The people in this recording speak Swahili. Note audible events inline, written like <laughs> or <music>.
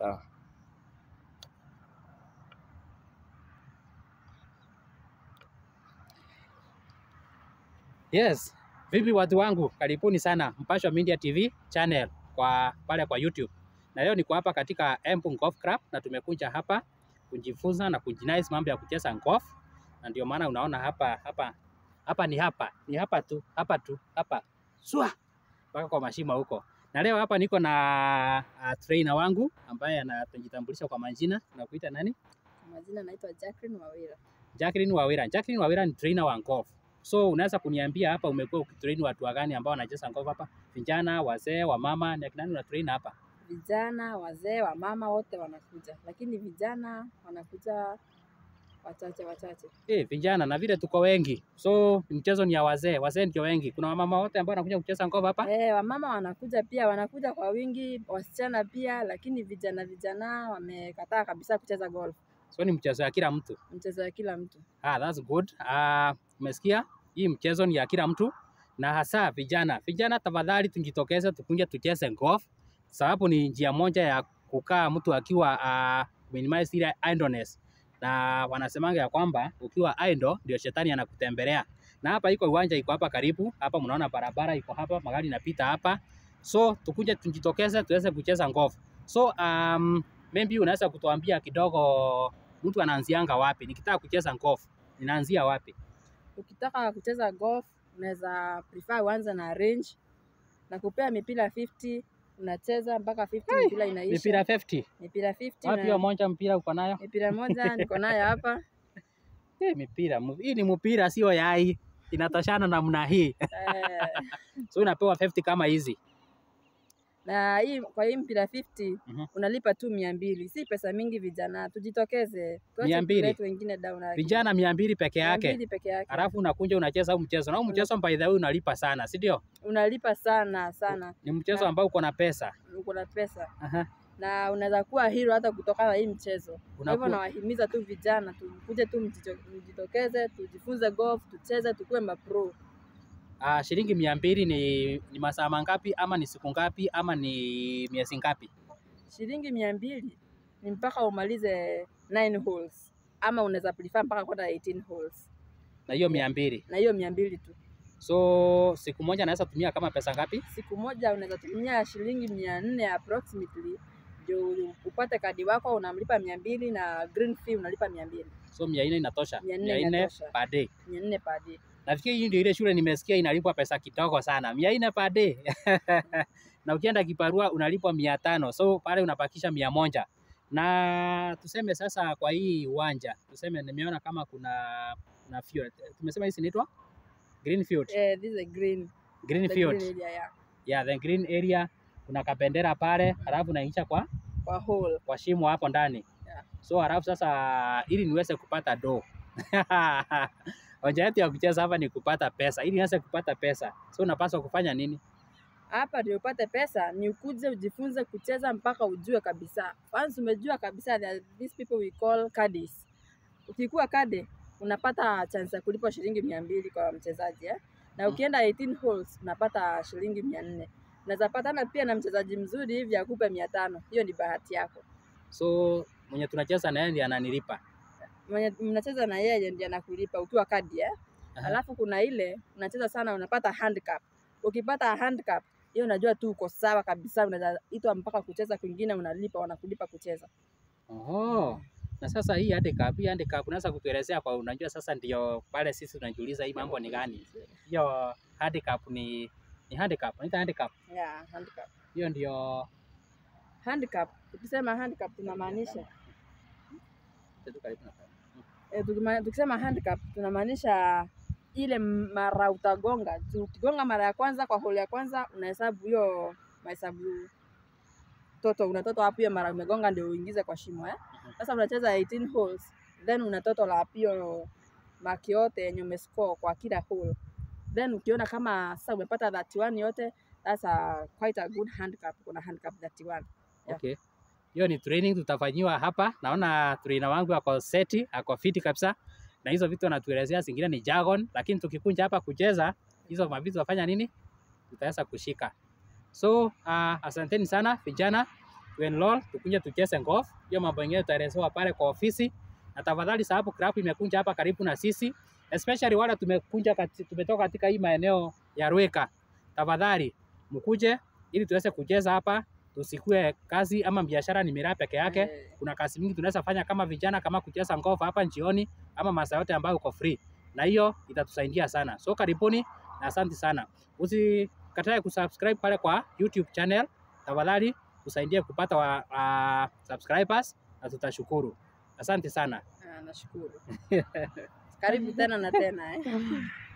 sawa. Yes, vipi watu wangu, karibuni sana Mpashwa Media TV channel kwa pale kwa YouTube. Na leo niko hapa katika Embu Golf Club na tumekuja hapa kujifunza na kujinais mambo ya kucheza golf, na ndio maana unaona hapa hapa hapa ni hapa ni hapa tu hapa tu hapa swa mpaka kwa mashimo huko. Na leo hapa niko na uh, trainer wangu ambaye anajitambulisha kwa majina. Unakuita nani? Kwa majina naitwa Jacqueline Wawira. Jacqueline Wawira. Jacqueline Wawira ni trainer wa golf. So unaweza kuniambia hapa umekuwa ukitrain watu gani ambao wanacheza golf hapa? Vijana, wazee, wamama, ni akina nani unatrain hapa? Vijana, wazee, wamama wote wanakuja. Lakini vijana wanakuja wachache wachache eh, vijana na vile tuko wengi, so mchezo ni ya wazee, wazee ndio wengi. Kuna wamama wote ambao wanakuja kucheza ngoma hapa eh, wamama wanakuja pia, wanakuja kwa wingi, wasichana pia, lakini vijana vijana wamekataa kabisa kucheza golf. So ni mchezo ya kila mtu, mchezo ya kila mtu. Ah, that's good. Ah, umesikia hii mchezo ni ya kila mtu na hasa vijana. Vijana tafadhali, tujitokeze tukunja tucheze golf, sababu ni njia moja ya kukaa mtu akiwa uh, minimize ile idleness na wanasemanga ya kwamba ukiwa idle ndio shetani anakutembelea. Na hapa iko uwanja iko hapa karibu, hapa mnaona barabara iko hapa, magari inapita hapa. So tukuja tujitokeze tuweze kucheza ngovu. So um, maybe unaweza kutuambia kidogo mtu anaanzianga wapi? Nikitaka kucheza ngovu ninaanzia wapi? Ukitaka kucheza golf, unaweza prefer uanze na range na kupea mipira 50 tunacheza mpaka 50 mpira inaisha. Mpira 50. Mpira 50. Wapi hiyo moja mpira uko nayo? Mpira moja <laughs> niko nayo hapa. Eh, mpira, hii ni mpira sio yai, inatoshana namna hii. Eh. <laughs> so unapewa 50 kama hizi na hii kwa hii mpira 50 mm -hmm. unalipa tu mia mbili, si pesa mingi. Vijana tujitokeze, wengine down Vijana mia mbili peke yake, alafu unakunja unacheza huu mchezo, na huu mchezo by the way unalipa sana, si ndio? Unalipa sana sana, ni mchezo ambao uko na pesa, uko na pesa na unaweza kuwa hero hata kutoka na hii mchezo. Kwa hivyo nawahimiza tu vijana, tukuje tu mjitokeze, tujifunze golf, tucheze, tukue mapro uh, shilingi mia mbili ni, ni masaa mangapi ama ni siku ngapi ama ni miezi ngapi? Shilingi mia mbili ni mpaka umalize 9 holes ama unaweza prefer mpaka kwenda 18 holes. Na hiyo mia mbili na hiyo mia mbili tu. So siku moja naweza tumia kama pesa ngapi? Siku moja unaweza tumia shilingi mia nne approximately ndio upate kadi wako, unamlipa mia mbili na green fee unalipa mia mbili so mia nne inatosha, mia nne per day, mia nne per day. Nafikiri hii ndio ile shule nimesikia inalipwa pesa kidogo sana, mia nne per day <laughs> na ukienda kibarua unalipwa mia tano so pale unapakisha mia moja na tuseme sasa kwa hii uwanja tuseme, nimeona kama kuna na field tumesema hii inaitwa green field. Eh, Yeah, this is a green green the field green area, yeah. Yeah, the green area kuna kabendera pale, halafu naisha kwa kwa hole kwa shimo hapo ndani yeah. So halafu sasa ili niweze kupata do <laughs> hoja yetu ya kucheza hapa ni kupata pesa. Ili nianze kupata pesa, so unapaswa kufanya nini? Hapa ndio upate pesa, ni ukuje ujifunze kucheza mpaka ujue kabisa. Once umejua kabisa, these people we call caddies. Ukikuwa kade unapata chance ya kulipa shilingi mia mbili kwa mchezaji eh? na hmm. ukienda 18 holes unapata shilingi mia nne unaweza patana pia na mchezaji mzuri hivi akupe mia tano. Hiyo ni bahati yako. So mwenye tunacheza naye ndiye ananilipa mnacheza na yeye ndiye anakulipa ukiwa kadi eh? Aha. Alafu kuna ile unacheza sana unapata handicap. Ukipata handicap hiyo unajua tu uko sawa kabisa, unaweza itwa mpaka kucheza kwingine, unalipa wanakulipa kucheza. Oho. Na sasa hii handicap, hii handicap unaweza kutuelezea kwa, unajua sasa ndio pale sisi tunajiuliza hii mambo ni gani? Hiyo handicap ni ni handicap, ni handicap. Yeah, handicap. Hiyo ndio handicap. Tukisema handicap tunamaanisha E, tukisema handicap tunamaanisha ile mara utagonga. Ukigonga mara ya kwanza kwa hole ya kwanza unahesabu hiyo mahesabu toto unatoto hapo, hiyo mara umegonga ndio uingize kwa shimo eh. Sasa unacheza 18 holes then unatoto la hiyo maki yote yenye umescore kwa kila hole, then ukiona kama sasa umepata 31 yote, that's a quite a good handicap. Kuna handicap 31 yeah. Okay hiyo ni training tutafanyiwa hapa. Naona trainer wangu ako seti, ako fiti kabisa na hizo vitu anatuelezea, zingine ni jargon, lakini tukikunja hapa kucheza hizo mavitu wafanya nini, tutaweza kushika. So uh, asanteni sana vijana, tuenroll tukunja tucheze golf. Hiyo mambo mengine tutaelezewa pale kwa ofisi, na tafadhali sababu club imekunja hapa karibu na sisi, especially wale tumekunja kati, tumetoka katika hii maeneo ya Rweka, tafadhali mkuje ili tuweze kucheza hapa usikue kazi ama biashara ni miraa peke yake. Eh. Kuna kazi mingi tunaweza fanya kama vijana, kama kucheza ngofa hapa njioni ama masaa yote ambayo uko free, na hiyo itatusaidia sana. So karibuni na asante sana, usikatae kusubscribe pale kwa YouTube channel tafadhali, usaidie kupata wa, uh, subscribers na tutashukuru. Asante sana. Ah, nashukuru. <laughs> Karibu tena na tena eh. <laughs>